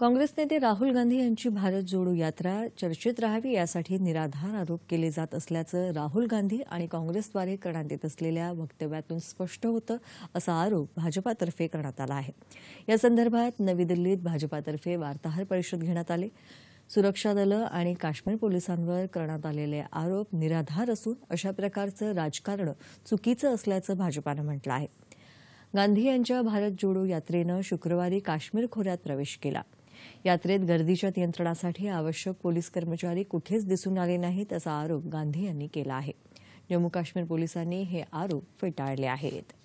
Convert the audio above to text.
काँग्रेस नेते राहुल गांधी यांची भारत जोडो यात्रा चर्चेत राहावी यासाठी निराधार आरोप केले जात असल्याचं राहुल गांधी आणि काँग्रेसद्वारे करण्यात येत असलेल्या वक्तव्यातून स्पष्ट होतं असा आरोप भाजपातर्फे करण्यात आला आहे या संदर्भात नवी दिल्लीत भाजपातर्फे वार्ताहर परिषद घेण्यात आले सुरक्षा दलं आणि काश्मीर पोलिसांवर करण्यात आलेले आरोप निराधार असून अशा प्रकारचं राजकारण चुकीचं असल्याचं भाजपानं म्हटलं आहे गांधी यांच्या भारत जोडो यात्रेनं शुक्रवारी काश्मीर खोऱ्यात प्रवेश केला यात्रेत गर्दीच्या नियंत्रणासाठी आवश्यक पोलीस कर्मचारी कुठेच दिसून आले नाहीत असा आरोप गांधी यांनी केला आहे जम्मू काश्मीर पोलिसांनी हे आरोप फेटाळले आहेत